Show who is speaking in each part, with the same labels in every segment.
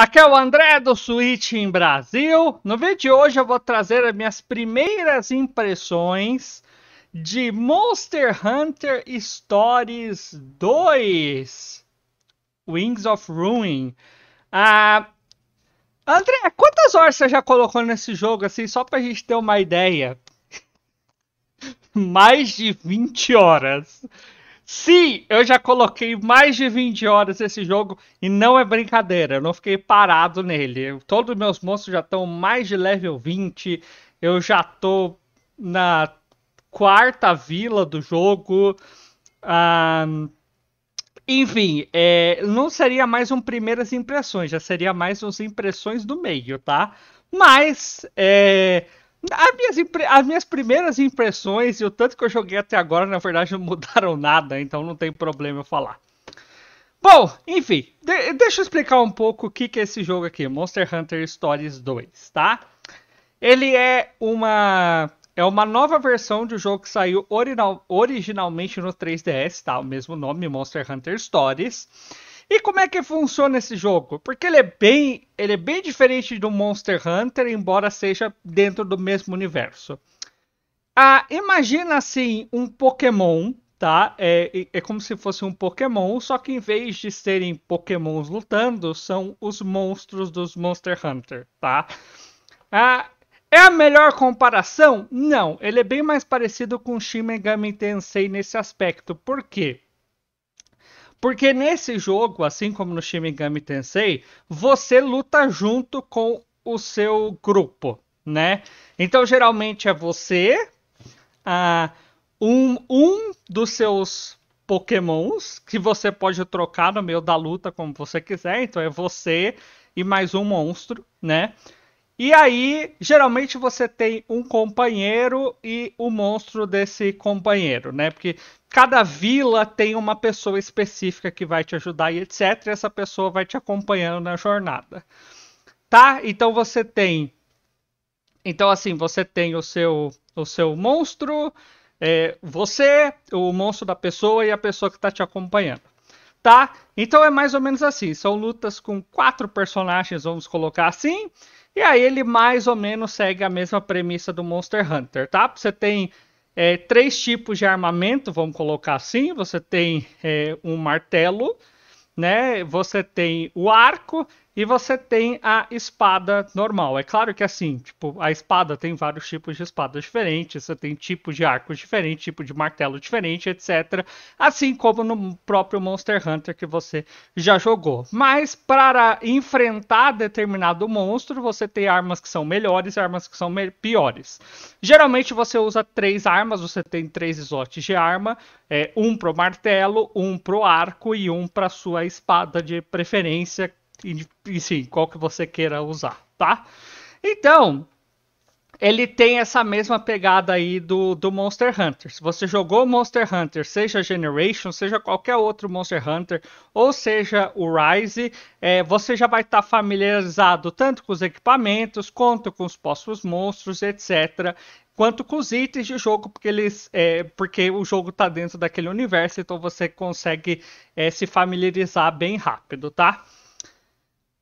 Speaker 1: Aqui é o André do Switch em Brasil. No vídeo de hoje eu vou trazer as minhas primeiras impressões de Monster Hunter Stories 2 Wings of Ruin. Ah, André, quantas horas você já colocou nesse jogo assim, só pra gente ter uma ideia? Mais de 20 horas. Sim, eu já coloquei mais de 20 horas nesse jogo e não é brincadeira, eu não fiquei parado nele. Todos meus monstros já estão mais de level 20, eu já tô na quarta vila do jogo. Ah, enfim, é, não seria mais um primeiras impressões, já seria mais uns impressões do meio, tá? Mas é, as minhas, as minhas, primeiras impressões e o tanto que eu joguei até agora, na verdade, não mudaram nada, então não tem problema eu falar. Bom, enfim, de deixa eu explicar um pouco o que, que é esse jogo aqui, Monster Hunter Stories 2, tá? Ele é uma é uma nova versão de um jogo que saiu original, originalmente no 3DS, tá? O mesmo nome, Monster Hunter Stories. E como é que funciona esse jogo? Porque ele é bem, ele é bem diferente do Monster Hunter, embora seja dentro do mesmo universo. Ah, imagina assim um Pokémon, tá? É, é, é como se fosse um Pokémon, só que em vez de serem Pokémons lutando, são os monstros dos Monster Hunter, tá? Ah, é a melhor comparação? Não, ele é bem mais parecido com Shin Megami Tensei nesse aspecto. Por quê? Porque nesse jogo, assim como no Shimigami Tensei, você luta junto com o seu grupo, né? Então geralmente é você, um, um dos seus pokémons, que você pode trocar no meio da luta como você quiser, então é você e mais um monstro, né? E aí, geralmente você tem um companheiro e o monstro desse companheiro, né? Porque cada vila tem uma pessoa específica que vai te ajudar e etc. E essa pessoa vai te acompanhando na jornada. Tá? Então você tem. Então, assim, você tem o seu, o seu monstro, é, você, o monstro da pessoa e a pessoa que está te acompanhando tá? Então é mais ou menos assim, são lutas com quatro personagens, vamos colocar assim, e aí ele mais ou menos segue a mesma premissa do Monster Hunter, tá? Você tem é, três tipos de armamento, vamos colocar assim, você tem é, um martelo, né? Você tem o arco e você tem a espada normal. É claro que assim, tipo, a espada tem vários tipos de espadas diferentes, você tem tipos de arcos diferentes, tipo de martelo diferente, etc. Assim como no próprio Monster Hunter que você já jogou. Mas para enfrentar determinado monstro, você tem armas que são melhores e armas que são piores. Geralmente você usa três armas, você tem três slots de arma, é, um pro martelo, um pro arco e um para sua espada de preferência e sim, qual que você queira usar, tá? Então, ele tem essa mesma pegada aí do, do Monster Hunter. Se você jogou Monster Hunter, seja Generation, seja qualquer outro Monster Hunter, ou seja o Rise, é, você já vai estar tá familiarizado tanto com os equipamentos, quanto com os próximos monstros, etc. Quanto com os itens de jogo, porque eles, é, porque o jogo está dentro daquele universo, então você consegue é, se familiarizar bem rápido, tá?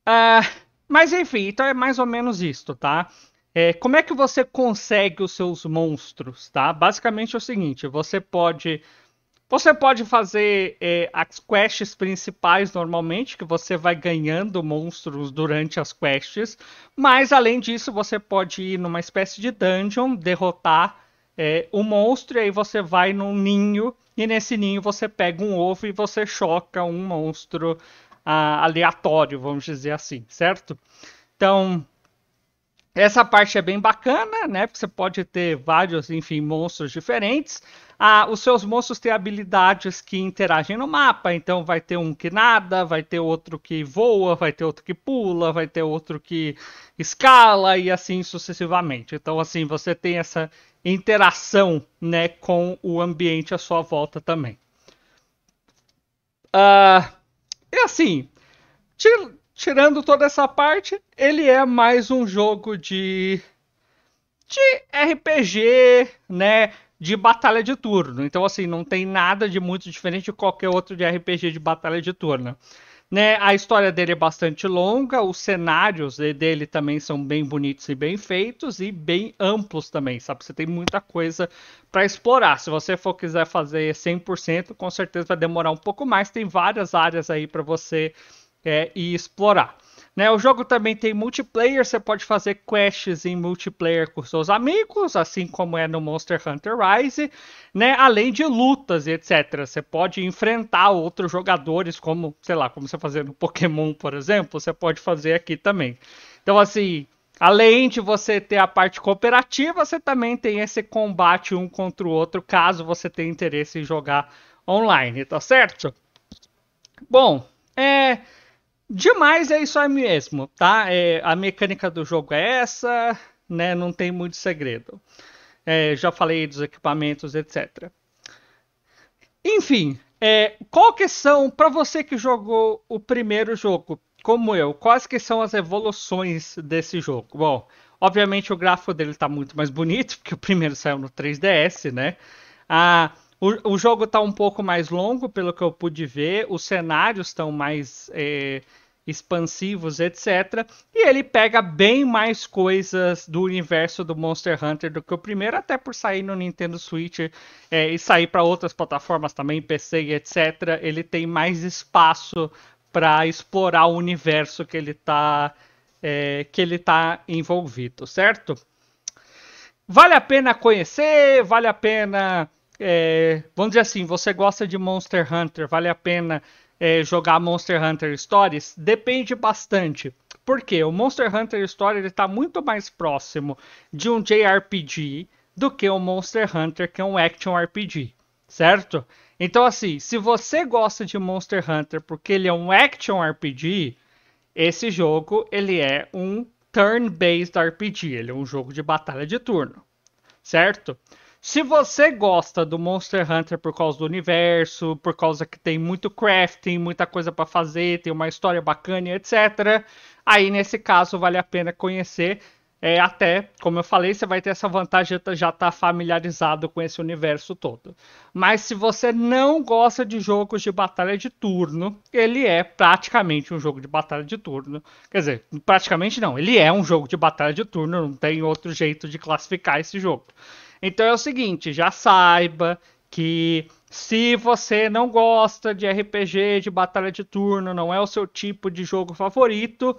Speaker 1: Uh, mas enfim, então é mais ou menos isto, tá? É, como é que você consegue os seus monstros, tá? Basicamente é o seguinte, você pode... Você pode fazer é, as quests principais normalmente, que você vai ganhando monstros durante as quests, mas além disso você pode ir numa espécie de dungeon, derrotar é, o monstro, e aí você vai num ninho, e nesse ninho você pega um ovo e você choca um monstro aleatório, vamos dizer assim, certo? Então, essa parte é bem bacana, né? Porque você pode ter vários, enfim, monstros diferentes. Ah, os seus monstros têm habilidades que interagem no mapa, então vai ter um que nada, vai ter outro que voa, vai ter outro que pula, vai ter outro que escala e assim sucessivamente. Então, assim, você tem essa interação, né, com o ambiente à sua volta também. Ah. Uh e é assim, tirando toda essa parte, ele é mais um jogo de de RPG, né, de batalha de turno. Então assim, não tem nada de muito diferente de qualquer outro de RPG de batalha de turno. Né? A história dele é bastante longa, os cenários dele também são bem bonitos e bem feitos e bem amplos também, sabe? Você tem muita coisa para explorar. Se você for quiser fazer 100%, com certeza vai demorar um pouco mais. Tem várias áreas aí para você é, ir explorar. Né, o jogo também tem multiplayer, você pode fazer quests em multiplayer com seus amigos, assim como é no Monster Hunter Rise, né, além de lutas e etc. Você pode enfrentar outros jogadores, como, sei lá, como você fazia no Pokémon, por exemplo, você pode fazer aqui também. Então, assim, além de você ter a parte cooperativa, você também tem esse combate um contra o outro, caso você tenha interesse em jogar online, tá certo? Bom, é. Demais é isso aí mesmo, tá? É, a mecânica do jogo é essa, né? Não tem muito segredo. É, já falei dos equipamentos, etc. Enfim, é, qual que são, para você que jogou o primeiro jogo, como eu, quais que são as evoluções desse jogo? Bom, obviamente o gráfico dele está muito mais bonito, porque o primeiro saiu no 3DS, né? Ah. O, o jogo está um pouco mais longo, pelo que eu pude ver, os cenários estão mais é, expansivos, etc. E ele pega bem mais coisas do universo do Monster Hunter do que o primeiro, até por sair no Nintendo Switch é, e sair para outras plataformas também, PC e etc. Ele tem mais espaço para explorar o universo que ele está é, que ele tá envolvido, certo? Vale a pena conhecer, vale a pena é, vamos dizer assim, você gosta de Monster Hunter, vale a pena é, jogar Monster Hunter Stories? Depende bastante. Porque o Monster Hunter Stories está muito mais próximo de um JRPG do que o Monster Hunter, que é um action RPG, certo? Então, assim, se você gosta de Monster Hunter porque ele é um action RPG, esse jogo ele é um turn-based RPG, ele é um jogo de batalha de turno, certo? Se você gosta do Monster Hunter por causa do universo, por causa que tem muito crafting, muita coisa para fazer, tem uma história bacana, etc. Aí nesse caso vale a pena conhecer. É, até, como eu falei, você vai ter essa vantagem de já estar tá familiarizado com esse universo todo. Mas se você não gosta de jogos de batalha de turno, ele é praticamente um jogo de batalha de turno. Quer dizer, praticamente não, ele é um jogo de batalha de turno, não tem outro jeito de classificar esse jogo. Então é o seguinte, já saiba que se você não gosta de RPG, de batalha de turno, não é o seu tipo de jogo favorito,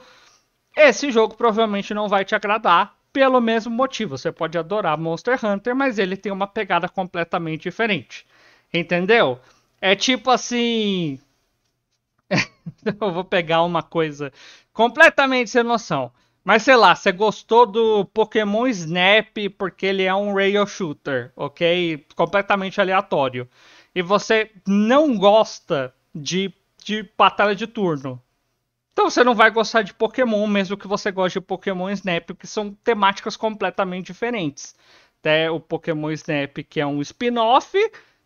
Speaker 1: esse jogo provavelmente não vai te agradar pelo mesmo motivo. Você pode adorar Monster Hunter, mas ele tem uma pegada completamente diferente. Entendeu? É tipo assim. Eu vou pegar uma coisa completamente sem noção. Mas sei lá, você gostou do Pokémon Snap porque ele é um rail shooter, ok? Completamente aleatório. E você não gosta de, de batalha de turno. Então você não vai gostar de Pokémon, mesmo que você goste de Pokémon Snap, porque são temáticas completamente diferentes. Até o Pokémon Snap, que é um spin-off,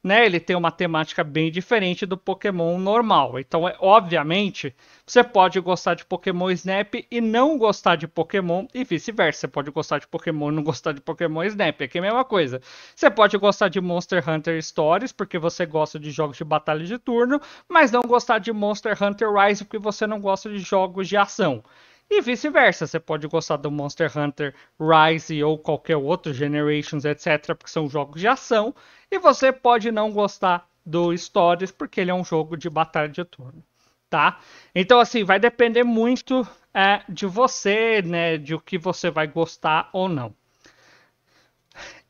Speaker 1: né? Ele tem uma temática bem diferente do Pokémon normal. Então, é, obviamente, você pode gostar de Pokémon Snap e não gostar de Pokémon e vice-versa. Você pode gostar de Pokémon e não gostar de Pokémon Snap, é que é a mesma coisa. Você pode gostar de Monster Hunter Stories porque você gosta de jogos de batalha de turno, mas não gostar de Monster Hunter Rise porque você não gosta de jogos de ação. E vice-versa, você pode gostar do Monster Hunter Rise ou qualquer outro, Generations, etc., porque são jogos de ação, e você pode não gostar do Stories, porque ele é um jogo de batalha de turno, tá? Então, assim, vai depender muito é, de você, né, de o que você vai gostar ou não.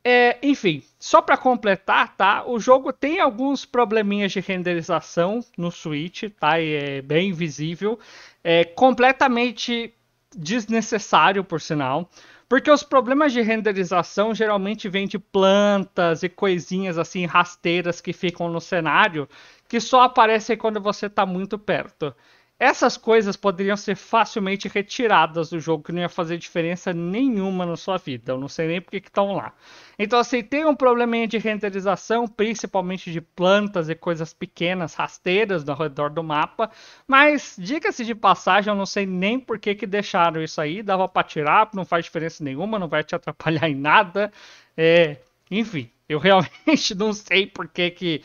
Speaker 1: É, enfim, só para completar, tá? O jogo tem alguns probleminhas de renderização no Switch, tá? E é bem visível. É completamente desnecessário, por sinal. Porque os problemas de renderização geralmente vêm de plantas e coisinhas assim rasteiras que ficam no cenário, que só aparecem quando você está muito perto. Essas coisas poderiam ser facilmente retiradas do jogo, que não ia fazer diferença nenhuma na sua vida. Eu não sei nem porque estão lá. Então, assim, tem um probleminha de renderização, principalmente de plantas e coisas pequenas, rasteiras ao redor do mapa. Mas, dica se de passagem, eu não sei nem por que, que deixaram isso aí. Dava para tirar, não faz diferença nenhuma, não vai te atrapalhar em nada. É, enfim, eu realmente não sei por que que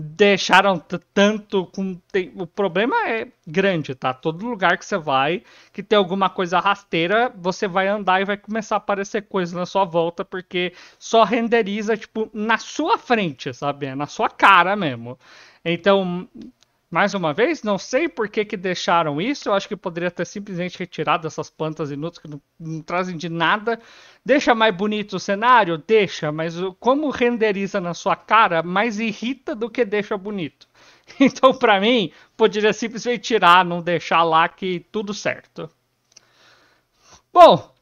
Speaker 1: deixaram tanto com tem, o problema é grande, tá? Todo lugar que você vai, que tem alguma coisa rasteira, você vai andar e vai começar a aparecer coisa na sua volta porque só renderiza tipo na sua frente, sabe? É na sua cara mesmo. Então, mais uma vez, não sei por que, que deixaram isso. Eu acho que poderia ter simplesmente retirado essas plantas inúteis que não, não trazem de nada. Deixa mais bonito o cenário? Deixa, mas como renderiza na sua cara mais irrita do que deixa bonito. Então, para mim, poderia simplesmente tirar, não deixar lá que tudo certo. Bom,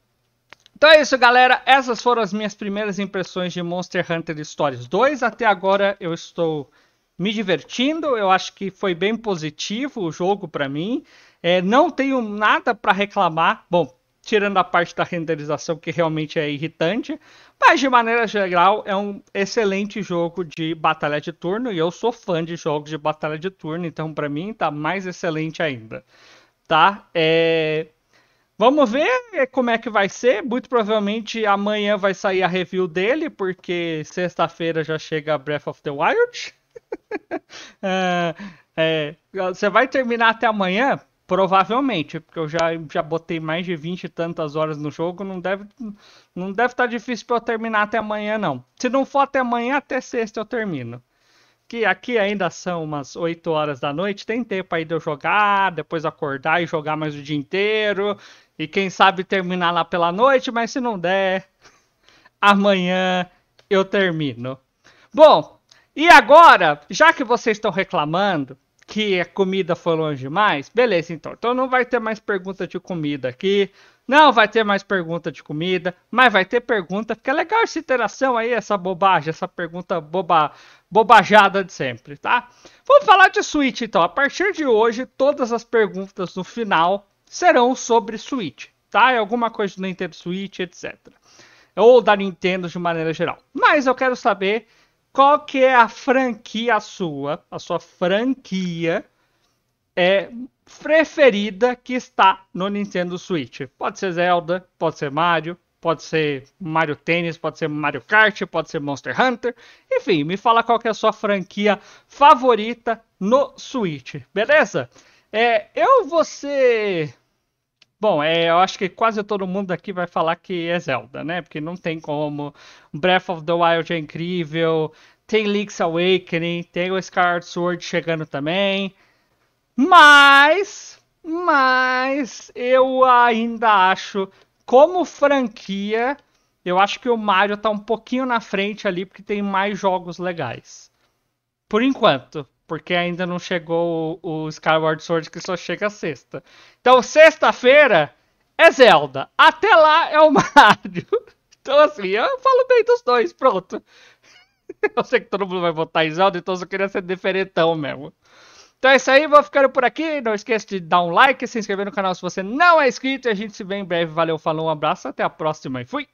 Speaker 1: então é isso, galera. Essas foram as minhas primeiras impressões de Monster Hunter Stories 2. Até agora eu estou me divertindo, eu acho que foi bem positivo o jogo para mim. É, não tenho nada para reclamar. Bom, tirando a parte da renderização que realmente é irritante, mas de maneira geral é um excelente jogo de batalha de turno e eu sou fã de jogos de batalha de turno, então para mim tá mais excelente ainda, tá? É... Vamos ver é, como é que vai ser. Muito provavelmente amanhã vai sair a review dele, porque sexta-feira já chega Breath of the Wild. é, é, você vai terminar até amanhã? Provavelmente, porque eu já, já botei mais de 20 e tantas horas no jogo, não deve não deve estar tá difícil para eu terminar até amanhã não. Se não for até amanhã, até sexta eu termino. Que aqui ainda são umas 8 horas da noite, tem tempo aí de eu jogar, depois acordar e jogar mais o dia inteiro, e quem sabe terminar lá pela noite, mas se não der, amanhã eu termino. Bom, e agora, já que vocês estão reclamando que a comida foi longe demais, beleza, então. Então não vai ter mais pergunta de comida aqui. Não vai ter mais pergunta de comida, mas vai ter pergunta, Fica é legal essa interação aí, essa bobagem, essa pergunta boba, bobajada de sempre, tá? Vamos falar de Switch, então. A partir de hoje, todas as perguntas no final serão sobre Switch, tá? É alguma coisa do Nintendo Switch, etc. Ou da Nintendo de maneira geral. Mas eu quero saber qual que é a franquia sua, a sua franquia é preferida que está no Nintendo Switch? Pode ser Zelda, pode ser Mario, pode ser Mario Tennis, pode ser Mario Kart, pode ser Monster Hunter. Enfim, me fala qual que é a sua franquia favorita no Switch, beleza? É, eu vou ser Bom, é, eu acho que quase todo mundo aqui vai falar que é Zelda, né? Porque não tem como. Breath of the Wild é incrível. Tem Link's Awakening. Tem o Skyward Sword chegando também. Mas. Mas. Eu ainda acho. Como franquia. Eu acho que o Mario tá um pouquinho na frente ali. Porque tem mais jogos legais. Por enquanto. Porque ainda não chegou o, o Skyward Sword que só chega sexta. Então, sexta-feira é Zelda. Até lá é o Mario. Então, assim, eu falo bem dos dois, pronto. Eu sei que todo mundo vai votar em Zelda, então eu só queria ser diferentão mesmo. Então é isso aí, vou ficando por aqui. Não esqueça de dar um like, se inscrever no canal se você não é inscrito. E a gente se vê em breve. Valeu, falou, um abraço, até a próxima e fui!